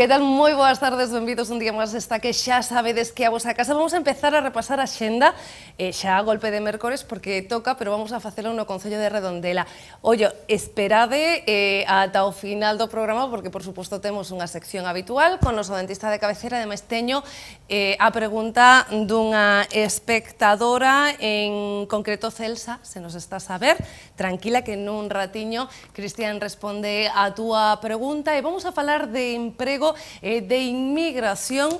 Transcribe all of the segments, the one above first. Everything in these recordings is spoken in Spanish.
Que tal? Moi boas tardes, benvidos un día máis esta que xa sabedes que a vosa casa vamos a empezar a repasar a xenda eh, xa a golpe de mércores porque toca, pero vamos a facelo no Concello de Redondela. Ollo, esperade eh, ata o final do programa porque, por suposto, temos unha sección habitual con noso dentista de cabecera, de teño eh, a pregunta dunha espectadora, en concreto Celsa, se nos está a saber, tranquila que nun ratiño Cristian responde a túa pregunta e vamos a falar de emprego Eh, de inmigración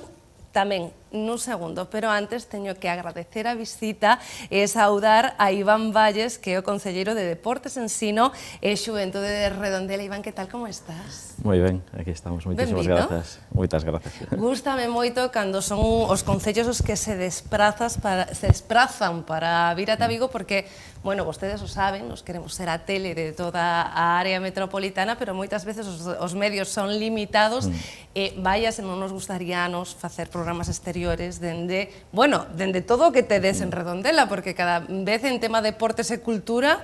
también nun segundo, pero antes teño que agradecer a visita e saudar a Iván Valles, que é o Concelleiro de Deportes, Ensino e Xuventude de Redondela. Iván, que tal, como estás? Moi ben, aquí estamos, moitísimas grazas. Moitas grazas. Gústame moito cando son os concellos os que se desprazas para, se desprazan para vir ata Vigo, porque, bueno, vostedes o saben, nos queremos ser a tele de toda a área metropolitana, pero moitas veces os, os medios son limitados mm. e, vaya, se non nos gustaría nos facer programas exteriores anteriores, dende, bueno, dende todo o que tedes en Redondela, porque cada vez en tema deportes e cultura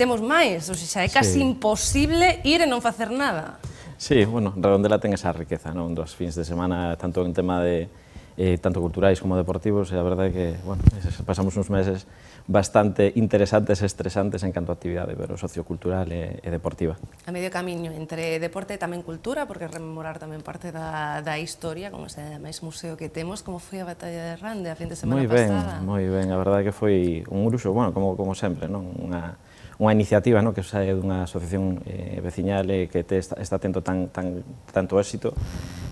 temos máis, ou seja, é casi sí. imposible ir e non facer nada. Sí, bueno, Redondela ten esa riqueza, non? Dos fins de semana, tanto en tema de eh, tanto culturais como deportivos, e a verdade é que, bueno, pasamos uns meses bastante interesantes e estresantes en canto a actividade pero sociocultural e, e deportiva. A medio camiño entre deporte e tamén cultura, porque rememorar tamén parte da, da historia, como ese máis museo que temos, como foi a batalla de Rande a fin de semana moi ben, pasada? Moi ben, a verdade que foi un gruxo, bueno, como, como sempre, non? Unha, unha iniciativa no, que sae dunha asociación eh, veciñal e que te está, está tendo tan, tan, tanto éxito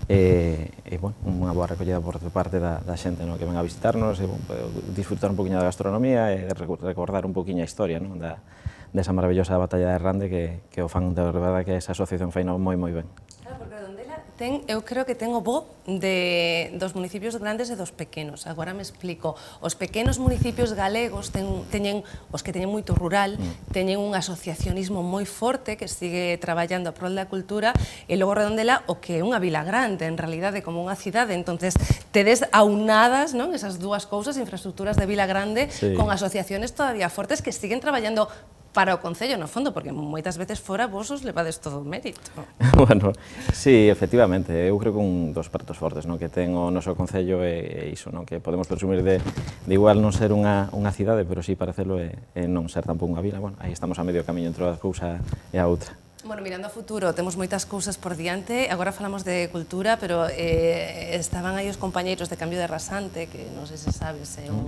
e, e bueno, unha boa recollida por parte da, da xente no que ven a visitarnos e bueno, disfrutar un poquinho da gastronomía e recordar un poquinho a historia non? da, desa maravillosa batalla de Rande que, que o fan de verdade que esa asociación feina moi moi ben ten, eu creo que ten o bo de, dos municipios grandes e dos pequenos. Agora me explico. Os pequenos municipios galegos ten, teñen, os que teñen moito rural, mm. teñen un asociacionismo moi forte que sigue traballando a prol da cultura e logo redondela o que é unha vila grande, en realidade como unha cidade. entonces tedes aunadas non? esas dúas cousas, infraestructuras de vila grande, sí. con asociaciones todavía fortes que siguen traballando para o Concello, no fondo, porque moitas veces fora vos os levades todo o mérito. bueno, sí, efectivamente, eu creo que un dos partos fortes non? que ten o noso Concello é, é iso, non? que podemos presumir de, de igual non ser unha, unha cidade, pero sí parecelo é, é non ser tampouco unha vila. Bueno, aí estamos a medio camiño entre as cousa e a outra. Bueno, mirando ao futuro, temos moitas cousas por diante, agora falamos de cultura, pero eh, estaban aí os compañeiros de Cambio de Rasante, que non sei se sabes, é eh, un,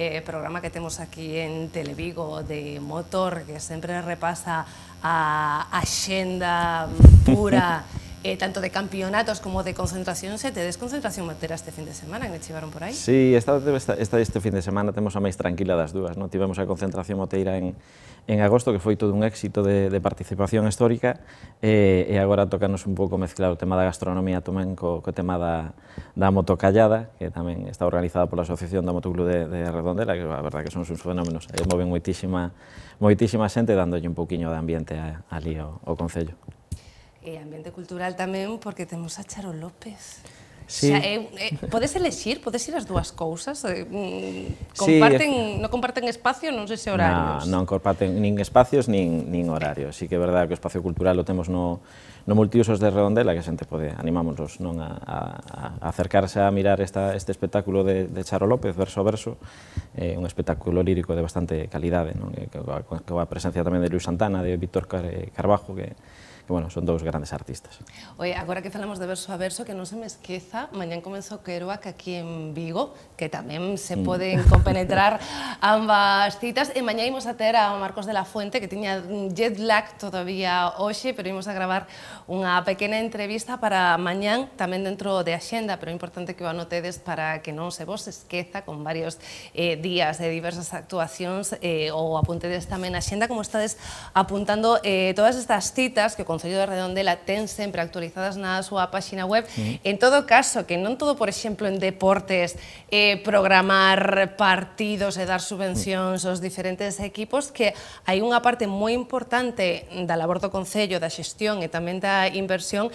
Eh, programa que tenemos aquí en Televigo de motor que siempre repasa a agenda pura eh, tanto de campeonatos como de se te tedes concentración matera este fin de semana, que me chivaron por aí? Sí, esta, esta, esta este fin de semana temos a máis tranquila das dúas, non? Tivemos a concentración moteira en, en agosto, que foi todo un éxito de, de participación histórica, eh, e agora tocanos un pouco mezclar o tema da gastronomía tamén co, co tema da, da motocallada, que tamén está organizada pola Asociación da Motoclub de, de Redondela, que a verdad que son uns fenómenos, eh, moven moitísima, moitísima xente dándolle un pouquiño de ambiente a, ali ao, ao Concello e eh, ambiente cultural tamén porque temos a Charo López. Sí. sea, eh, eh, podes elexir, podes ir as dúas cousas? Eh, mm, comparten, sí, non comparten espacio, non sei se horarios. Non, non comparten nin espacios nin, nin horarios. Sí que é verdade que o espacio cultural lo temos no, no multiusos de Redondela, que a xente pode, animámonos non, a, a, a acercarse a mirar esta, este espectáculo de, de Charo López, verso a verso, eh, un espectáculo lírico de bastante calidade, non? Que, que, que, que a presencia tamén de Luis Santana, de Víctor eh, Carbajo, que que, bueno, son dous grandes artistas. Oye, agora que falamos de verso a verso, que non se me esqueza, mañán comezo Queroac aquí en Vigo, que tamén se mm. poden compenetrar ambas citas, e mañá imos a ter a Marcos de la Fuente, que tiña jet lag todavía hoxe, pero imos a gravar unha pequena entrevista para mañán, tamén dentro de Axenda, pero é importante que o anotedes para que non se vos esqueza con varios eh, días de diversas actuacións eh, ou apuntedes tamén a Xenda como estades apuntando eh, todas estas citas que con Concello de Redondela ten sempre actualizadas na súa páxina web. En todo caso, que non todo, por exemplo, en deportes, eh, programar partidos e dar subvencións aos diferentes equipos, que hai unha parte moi importante da labor do Concello, da xestión e tamén da inversión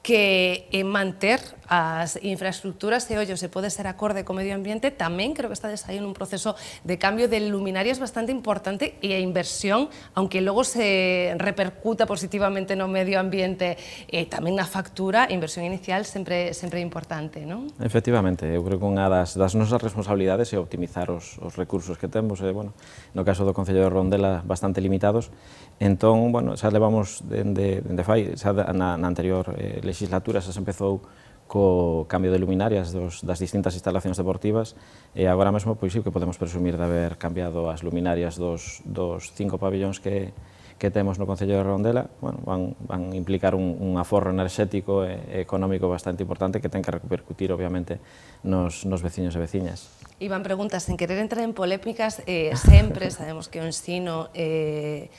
que é manter as infraestructuras e, ollos se pode ser acorde co medio ambiente, tamén creo que está desaí en un proceso de cambio de luminarias bastante importante e a inversión, aunque logo se repercuta positivamente no medio ambiente e eh, tamén na factura, a inversión inicial sempre sempre é importante, non? Efectivamente, eu creo que unha das, das nosas responsabilidades é optimizar os, os recursos que temos, e, eh, bueno, no caso do Concello de Rondela, bastante limitados, entón, bueno, xa levamos dende, dende fai, xa na, na anterior eh, legislatura xa se empezou co cambio de luminarias dos, das distintas instalacións deportivas e agora mesmo pois sí que podemos presumir de haber cambiado as luminarias dos, dos cinco pabellóns que, que temos no Concello de Rondela bueno, van, van implicar un, un aforro enerxético e económico bastante importante que ten que repercutir obviamente nos, nos veciños e veciñas. Iván, preguntas, sen querer entrar en polémicas, eh, sempre sabemos que o ensino eh,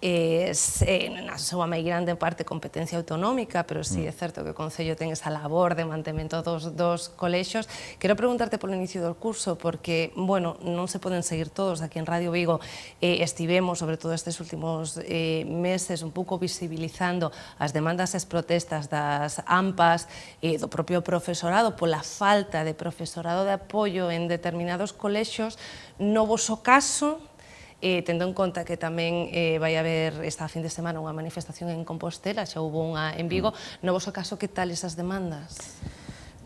es, eh, en a súa máis grande parte competencia autonómica, pero sí é mm. certo que o Concello ten esa labor de mantemento dos, dos colexos. Quero preguntarte polo inicio do curso, porque, bueno, non se poden seguir todos. Aquí en Radio Vigo eh, estivemos, sobre todo estes últimos eh, meses, un pouco visibilizando as demandas e as protestas das AMPAs, eh, do propio profesorado, pola falta de profesorado de apoio en determinados colexos. No vosso caso, eh, tendo en conta que tamén eh, vai haber esta fin de semana unha manifestación en Compostela, xa houve unha en Vigo, mm. no vos caso, que tal esas demandas?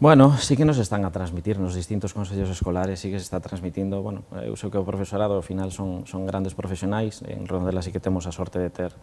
Bueno, sí que nos están a transmitir nos distintos consellos escolares, sí que se está transmitindo, bueno, eu sei que o profesorado ao final son, son grandes profesionais, en Rondela sí que temos a sorte de ter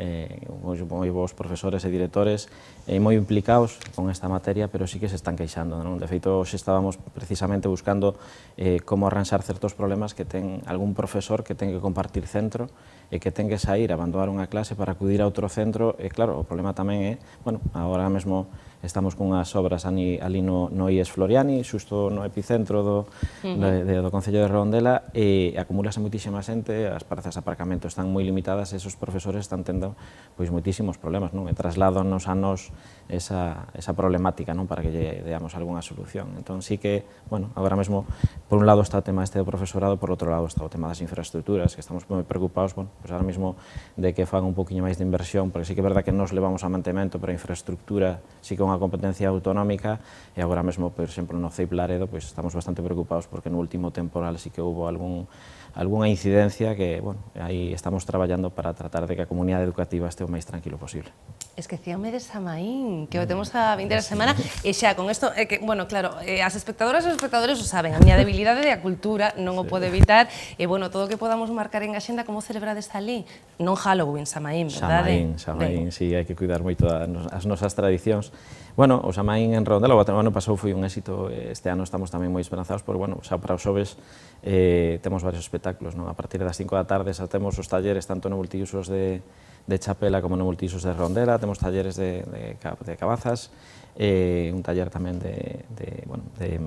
eh, moi, moi bons profesores e directores eh, moi implicados con esta materia, pero sí que se están queixando. Non? De feito, hoxe estábamos precisamente buscando eh, como arranxar certos problemas que ten algún profesor que ten que compartir centro e que ten que sair, abandonar unha clase para acudir a outro centro, e claro, o problema tamén é, bueno, agora mesmo estamos cunhas obras ali, ali no, no IES Floriani, xusto no epicentro do, uh -huh. de, do Concello de Rondela, e acumulase moitísima xente, as parazas de aparcamento están moi limitadas, e esos profesores están tendo pois moitísimos problemas, non? E trasladonos a nos esa, esa problemática, non? Para que lle deamos algunha solución. Entón, sí que, bueno, agora mesmo, por un lado está o tema este do profesorado, por outro lado está o tema das infraestructuras, que estamos moi preocupados, bueno, pues ahora mismo de que fan un poquinho máis de inversión, porque sí que é verdad que nos levamos a mantemento, pero a infraestructura sí que é unha competencia autonómica, e agora mesmo, por exemplo, no CEIP Laredo, pois estamos bastante preocupados porque no último temporal sí que houve algún, alguna incidencia que, bueno, aí estamos traballando para tratar de que a comunidade educativa este o máis tranquilo posible. Esquecíame mm. de Samaín, que o temos a 20 a semana, e xa, con isto, eh, que, bueno, claro, eh, as espectadoras e os espectadores o saben, a miña debilidade de a cultura, non o pode evitar, e, bueno, todo o que podamos marcar en a xenda, como celebrades comiches ali, non Halloween, Samaín, verdade? Samaín, Samaín, si, sí, hai que cuidar moito as nosas tradicións. Bueno, o Samaín en Redondela, o ano pasou foi un éxito, este ano estamos tamén moi esperanzados, porque, bueno, xa para os xoves eh, temos varios espectáculos, non? A partir das 5 da tarde xa temos os talleres tanto no multiusos de, de Chapela como no multiusos de Redondela, temos talleres de, de, de Cabazas, eh, un taller tamén de, de, bueno, de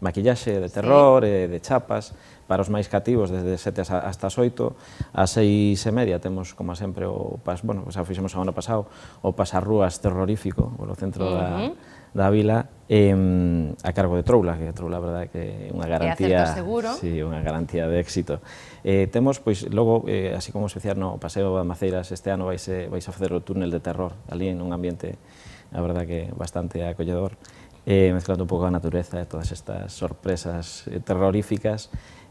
maquillaxe de terror, sí. Eh, e de chapas, para os máis cativos desde 7 hasta as 8, a 6 e media temos, como sempre, o pas, bueno, xa fixemos o ano pasado, o pasarrúas terrorífico polo centro uh -huh. da, da vila, eh, a cargo de Troula, que Troula, a verdade, que é unha garantía... seguro. Sí, unha garantía de éxito. Eh, temos, pois, logo, eh, así como se no Paseo de Maceiras, este ano vais, eh, vais a facer o túnel de terror, ali en un ambiente, a verdade, que bastante acolledor eh, mezclando un pouco a natureza e todas estas sorpresas eh, terroríficas.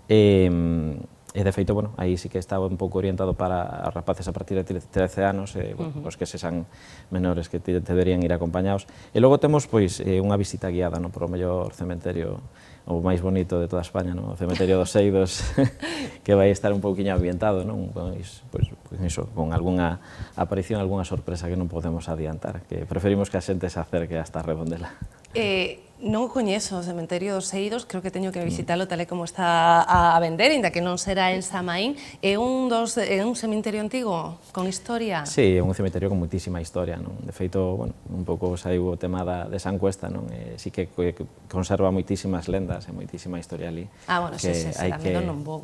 Eh, E, eh, de feito, bueno, aí sí que estaba un pouco orientado para rapaces a partir de 13 anos, eh, bueno, uh -huh. os que se san menores que te, te deberían ir acompañados. E logo temos, pois, eh, unha visita guiada no, por o mellor cementerio o máis bonito de toda España, non? o cementerio dos Seidos, que vai estar un pouquiño ambientado, non? Pois, pois, pois iso, con algunha aparición, algunha sorpresa que non podemos adiantar, que preferimos que a xente se acerque hasta Redondela. Eh, Non o coñezo o Cementerio dos Seidos, creo que teño que mm. visitalo tal e como está a vender, inda que non será en Samaín. É un, dos, é un cementerio antigo, con historia? Sí, é un cementerio con muitísima historia. Non? De feito, bueno, un pouco saiu o tema da, de San Cuesta, non? E, sí que, que conserva moitísimas lendas e moitísima historia ali. Ah, bueno, que sí, sí, sí, que... non vou.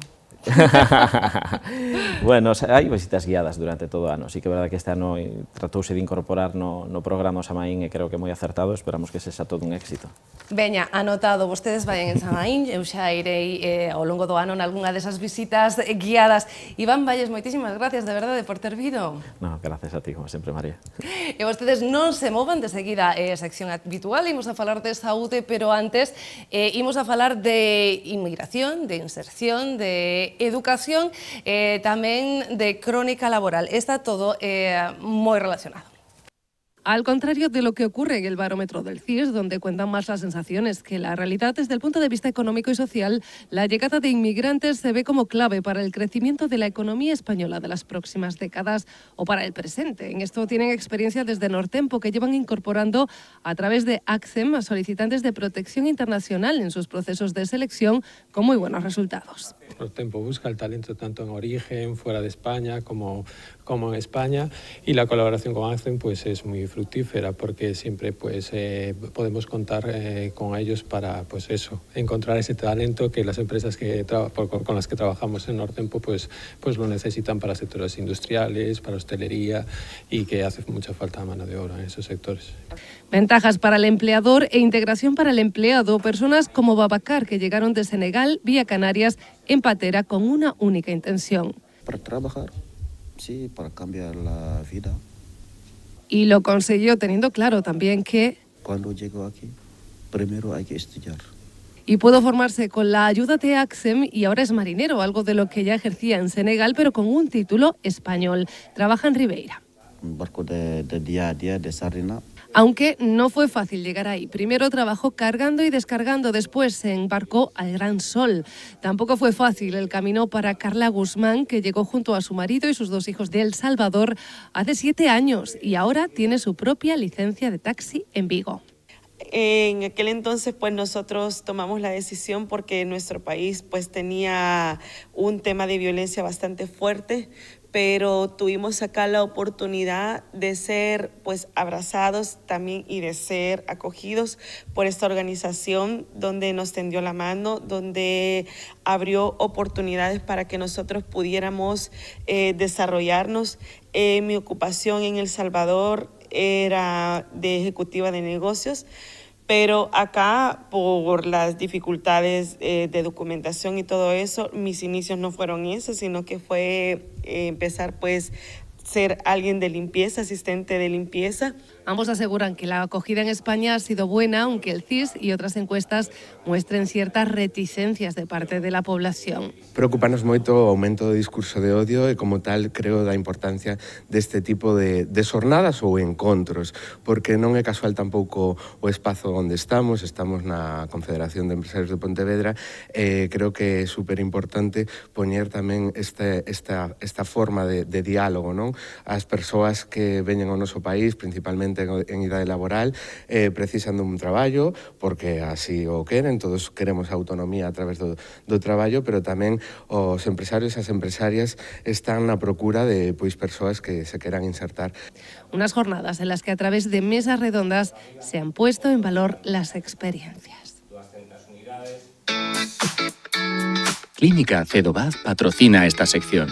bueno, hai visitas guiadas durante todo o ano, sí que é verdade que este ano tratouse de incorporar no, no programa o Samaín e creo que moi acertado, esperamos que sexa todo un éxito. Veña, anotado, vostedes vayan en Samaín, eu xa irei eh, ao longo do ano en algunha desas visitas guiadas. Iván Valles, moitísimas gracias de verdade por ter vido. No, gracias a ti, como sempre, María. E vostedes non se movan de seguida eh, a sección habitual, imos a falar de saúde, pero antes eh, imos a falar de inmigración, de inserción, de educación, eh, también de crónica laboral. Está todo eh, muy relacionado. Al contrario de lo que ocurre en el barómetro del CIS, donde cuentan más las sensaciones que la realidad desde el punto de vista económico y social, la llegada de inmigrantes se ve como clave para el crecimiento de la economía española de las próximas décadas o para el presente. En esto tienen experiencia desde Nortempo, que llevan incorporando a través de Accem a solicitantes de protección internacional en sus procesos de selección con muy buenos resultados. Nortempo busca el talento tanto en origen, fuera de España, como, como en España. Y la colaboración con Accent pues, es muy fructífera porque siempre pues, eh, podemos contar eh, con ellos para pues, eso, encontrar ese talento que las empresas que con las que trabajamos en Nortempo pues, pues lo necesitan para sectores industriales, para hostelería y que hace mucha falta de mano de obra en esos sectores. Ventajas para el empleador e integración para el empleado. Personas como Babacar que llegaron de Senegal vía Canarias ...empatera Patera con una única intención. Para trabajar, sí, para cambiar la vida. Y lo consiguió teniendo claro también que... Cuando llegó aquí, primero hay que estudiar. Y pudo formarse con la ayuda de AXEM y ahora es marinero, algo de lo que ya ejercía en Senegal, pero con un título español. Trabaja en Ribeira. Un barco de, de día a día de Sarina aunque no fue fácil llegar ahí. Primero trabajó cargando y descargando, después se embarcó al Gran Sol. Tampoco fue fácil el camino para Carla Guzmán, que llegó junto a su marido y sus dos hijos de El Salvador hace siete años y ahora tiene su propia licencia de taxi en Vigo. En aquel entonces, pues nosotros tomamos la decisión porque nuestro país pues tenía un tema de violencia bastante fuerte, pero tuvimos acá la oportunidad de ser pues abrazados también y de ser acogidos por esta organización donde nos tendió la mano, donde abrió oportunidades para que nosotros pudiéramos eh, desarrollarnos. Eh, mi ocupación en El Salvador era de ejecutiva de negocios. Pero acá, por las dificultades eh, de documentación y todo eso, mis inicios no fueron esos, sino que fue eh, empezar pues ser alguien de limpieza, asistente de limpieza. Ambos aseguran que la acogida en España ha sido buena, aunque el CIS y otras encuestas muestren ciertas reticencias de parte de la población. Preocupanos moito o aumento do discurso de odio e como tal creo da importancia deste tipo de, de xornadas ou encontros, porque non é casual tampouco o espazo onde estamos, estamos na Confederación de Empresarios de Pontevedra, eh, creo que é super importante poñer tamén este, esta, esta forma de, de diálogo, non? As persoas que veñen ao noso país, principalmente en edad laboral eh, un un trabajo, porque así o quieren, todos queremos autonomía a través de trabajo, pero también los empresarios y las empresarias están a procura de pues personas que se quieran insertar. Unas jornadas en las que a través de mesas redondas se han puesto en valor las experiencias. Clínica Cedovaz patrocina esta sección.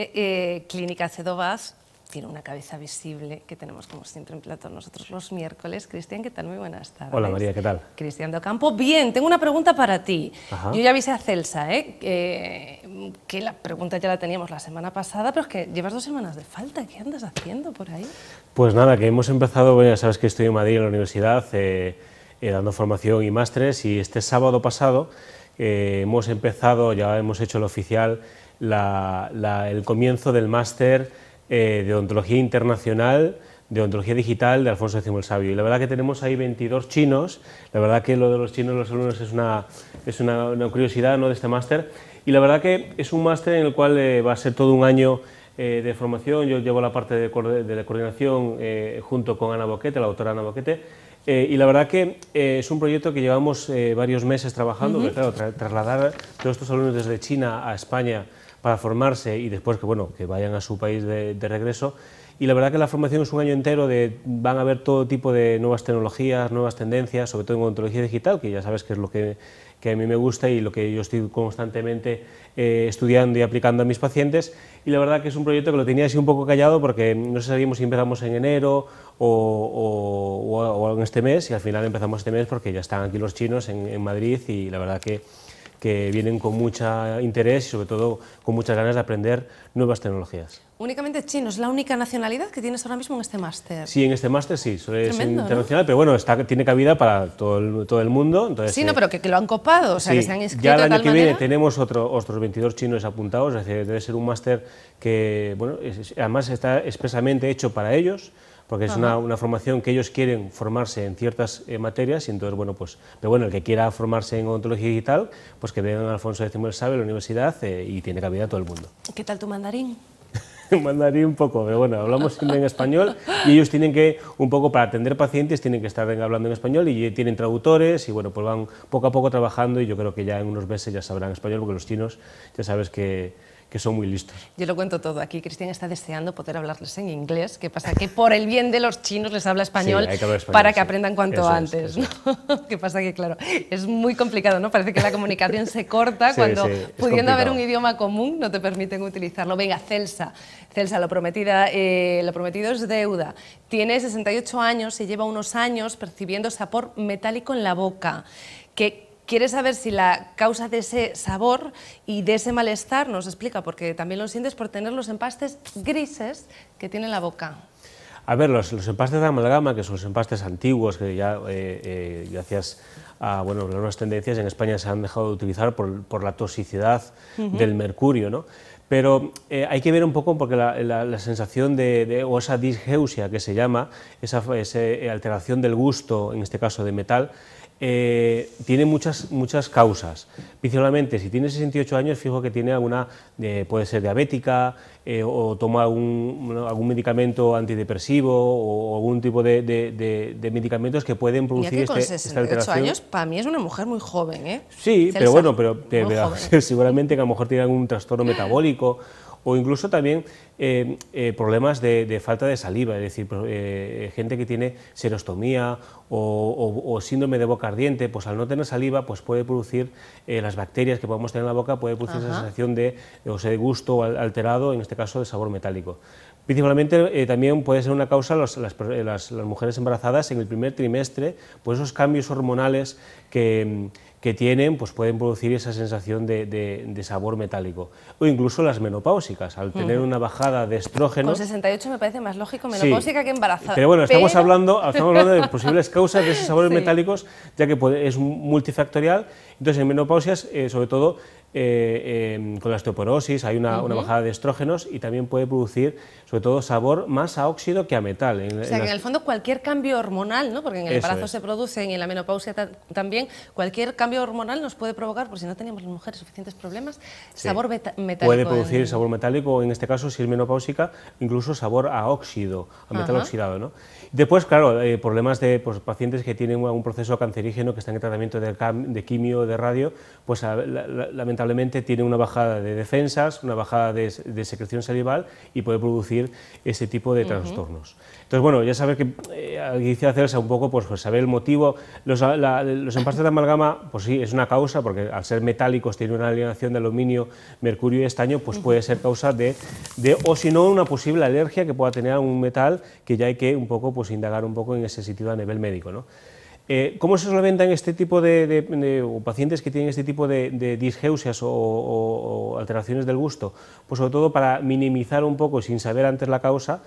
Eh, Clínica Cedovas tiene una cabeza visible que tenemos como siempre en plato nosotros los miércoles. Cristian, ¿qué tal? Muy buenas tardes. Hola María, ¿qué tal? Cristian de Ocampo, bien, tengo una pregunta para ti. Yo ya avisé a Celsa, ¿eh? que la pregunta ya la teníamos la semana pasada, pero es que llevas dos semanas de falta, ¿qué andas haciendo por ahí? Pues nada, que hemos empezado, ya sabes que estoy en Madrid en la universidad eh, dando formación y másteres y este sábado pasado hemos empezado, ya hemos hecho lo oficial el comienzo del máster eh, de Ontología Internacional, de Ontología Digital de Alfonso X el Sabio. Y la verdad que tenemos ahí 22 chinos, la verdad que lo de los chinos, los alumnos, es una, es una, curiosidad ¿no? de este máster. Y la verdad que es un máster en el cual eh, va a ser todo un año eh, de formación. Yo llevo la parte de, la coordinación junto con Ana Boquete, la autora Ana Boquete. y la verdad que es un proyecto que llevamos varios meses trabajando, claro, trasladar todos estos alumnos desde China a España para formarse y después que, bueno, que vayan a su país de, regreso. Y la verdad que la formación es un año entero de van a haber todo tipo de nuevas tecnologías, nuevas tendencias, sobre todo en odontología digital, que ya sabes que es lo que, a mí me gusta y lo que yo estoy constantemente eh, estudiando y aplicando a mis pacientes. Y la verdad que es un proyecto que lo tenía así un poco callado porque no sabíamos si empezamos en enero o, o, en este mes y al final empezamos este mes porque ya están aquí los chinos en Madrid y la verdad que que vienen con mucho interés y sobre todo con muchas ganas de aprender nuevas tecnologías. Únicamente chino, es la única nacionalidad que tienes ahora mismo en este máster. Sí, en este máster sí, es internacional, pero bueno, está, tiene cabida para todo el, todo el mundo. sí, no, eh, pero que, lo han copado, o sea, que se han inscrito. Ya el año que viene tenemos otros otros 22 chinos apuntados, es decir, debe ser un máster que, bueno, además está expresamente hecho para ellos porque es una, una, formación que ellos quieren formarse en ciertas eh, materias y entonces, bueno, pues, pero bueno, el que quiera formarse en odontología digital, pues que venga Alfonso X Sabe, la universidad, eh, y tiene cabida a todo el mundo. ¿Qué tal tu mandarín? mandarín un poco, pero bueno, hablamos siempre en español y ellos tienen que, un poco para atender pacientes, tienen que estar hablando en español y tienen traductores y bueno, pues van poco a poco trabajando y yo creo que ya en unos meses ya sabrán español porque los chinos ya sabes que que son muy listos. Yo lo cuento todo. Aquí Cristian está deseando poder hablarles en inglés. ¿Qué pasa? Que por el bien de los chinos les habla español, para que aprendan cuanto antes. ¿Qué pasa? Que claro, es muy complicado, ¿no? Parece que la comunicación se corta cuando, pudiendo haber un idioma común, no te permiten utilizarlo. Venga, Celsa. Celsa, lo, prometida, eh, lo prometido es deuda. Tiene 68 años y lleva unos años percibiendo sabor metálico en la boca. Que Quieres saber si la causa de ese sabor y de ese malestar nos explica, porque también lo sientes por tener los empastes grises que tiene la boca. A ver, los, empastes de amalgama, que son los empastes antiguos, que ya eh, eh, gracias a bueno, las nuevas tendencias en España se han dejado de utilizar por, la toxicidad del mercurio, ¿no? Pero eh, hay que ver un poco porque la, la, sensación de, de, o esa disgeusia que se llama, esa, esa, alteración del gusto, en este caso de metal, eh, tiene muchas, muchas causas. Principalmente, si tiene 68 años, fijo que tiene alguna, eh, puede ser diabética, eh, o toma algún algún medicamento antidepresivo, o algún tipo de, medicamentos que pueden producir que este, con 68 años, para mí es una mujer muy joven, ¿eh? Sí, pero bueno, seguramente que a lo mejor tiene algún trastorno metabólico o incluso también eh, eh, problemas de, falta de saliva, es decir, eh, gente que tiene serostomía o, síndrome de boca ardiente, pues al no tener saliva, pues puede producir las bacterias que podemos tener en la boca, puede producir esa sensación de, o sea, de gusto alterado, en este caso de sabor metálico. Principalmente también puede ser una causa las, las, mujeres embarazadas en el primer trimestre pues esos cambios hormonales que, que tienen, pues pueden producir esa sensación de, sabor metálico. O incluso las menopáusicas, al tener una bajada de estrógeno... Con 68 me parece más lógico menopáusica que embarazada. Pero bueno, estamos, Hablando, de posibles causas de esos sabores metálicos, ya que es multifactorial. Entonces, en menopausias, eh, sobre todo, eh, em, con la osteoporosis, hay una, bajada de estrógenos y también puede producir, sobre todo, sabor más a óxido que a metal. o sea, que en el fondo cualquier cambio hormonal, ¿no? porque en el embarazo se producen y en la menopausia también, cualquier cambio hormonal nos puede provocar, por si no teníamos las mujeres suficientes problemas, sabor metálico. Puede producir sabor metálico, en este caso, si es menopáusica, incluso sabor a óxido, a metal oxidado. ¿no? Después, claro, eh, problemas de pues, pacientes que tienen un proceso cancerígeno, que están en tratamiento de, quimio, de radio, pues lamentablemente lamentablemente tiene una bajada de defensas, una bajada de, secreción salival y puede producir ese tipo de trastornos. Entonces, bueno, ya saber que eh, quisiera hacerse un poco, pues, pues, saber el motivo. Los, empastes de amalgama, pues sí, es una causa, porque al ser metálicos tiene una alienación de aluminio, mercurio y estaño, pues puede ser causa de, o si no, una posible alergia que pueda tener a un metal que ya hay que un poco, pues indagar un poco en ese sentido a nivel médico, ¿no? Eh, ¿Cómo se solventan este tipo de, o pacientes que tienen este tipo de, disgeusias o, alteraciones del gusto? Pues sobre todo para minimizar un poco, sin saber antes la causa,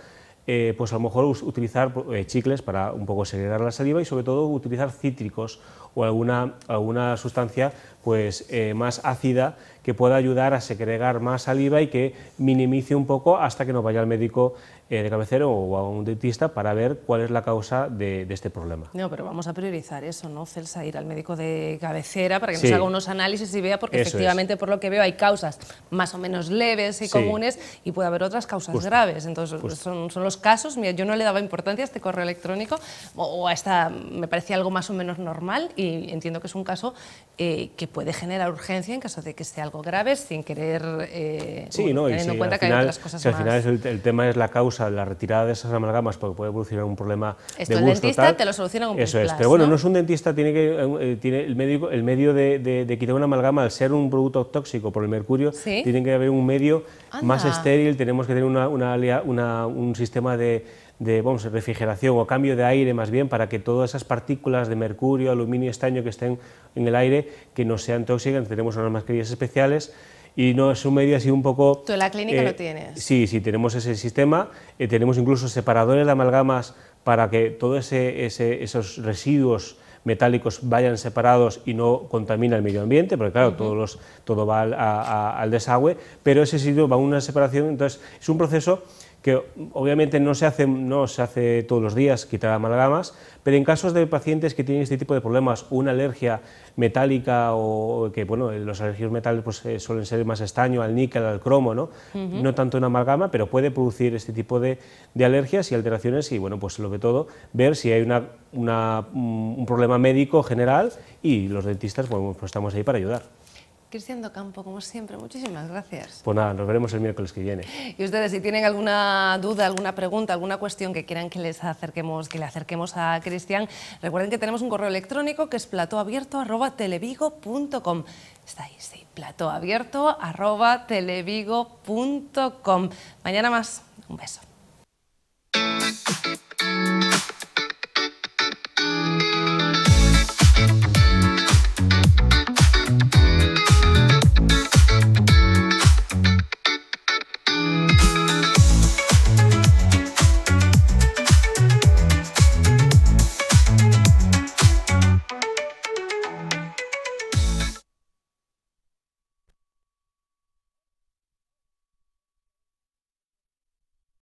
eh, pues a lo mejor utilizar eh, chicles para un poco segregar la saliva y sobre todo utilizar cítricos o alguna, alguna sustancia pues, más ácida que pueda ayudar a segregar más saliva y que minimice un poco hasta que nos vaya al médico eh, de cabecera o a un dentista para ver cuál es la causa de, este problema. No, pero vamos a priorizar eso, ¿no, Celsa? Ir al médico de cabecera para que nos haga unos análisis y vea, porque efectivamente, por lo que veo, hay causas más o menos leves y comunes y puede haber otras causas graves. Entonces, son, los casos. yo no le daba importancia a este correo electrónico o, esta, me parecía algo más o menos normal y entiendo que es un caso eh, que puede generar urgencia en caso de que esté graves sin querer eh, no, en cuenta que hay otras cosas si al final el, tema es la causa, la retirada de esas amalgamas porque puede producir un problema Esto, de gusto. el dentista te lo soluciona con Eso es, pero bueno, ¿no? es un dentista, tiene que eh, tiene el medio, el medio de, quitar una amalgama al ser un producto tóxico por el mercurio, tiene que haber un medio más estéril, tenemos que tener una, un sistema de de vamos, refrigeración o cambio de aire más bien para que todas esas partículas de mercurio, aluminio, estaño que estén en el aire que no sean tóxicas, tenemos unas mascarillas especiales y no es un medio así un poco... ¿Tú la clínica lo eh, tienes? Sí, sí, tenemos ese sistema, eh, tenemos incluso separadores de amalgamas para que todos esos residuos metálicos vayan separados y no contamina el medio ambiente, porque claro, los, todo va al, desagüe, pero ese sitio va a una separación, entonces es un proceso que obviamente no se hace, no se hace todos los días quitar amalgamas, pero en casos de pacientes que tienen este tipo de problemas, una alergia metálica o que, bueno, los alergios metálicos pues, eh, suelen ser más estaño, al níquel, al cromo, ¿no? No tanto una amalgama, pero puede producir este tipo de, alergias y alteraciones y, bueno, pues sobre todo ver si hay una, un problema médico general y los dentistas, pues estamos ahí para ayudar. Cristian Docampo, como siempre, muchísimas gracias. Pues nada, nos veremos el miércoles que viene. Y ustedes, si tienen alguna duda, alguna pregunta, alguna cuestión que quieran que les acerquemos, que le acerquemos a Cristian, recuerden que tenemos un correo electrónico que es platoabierto.televigo.com. Está ahí, sí, platoabierto.televigo.com. Mañana más, un beso.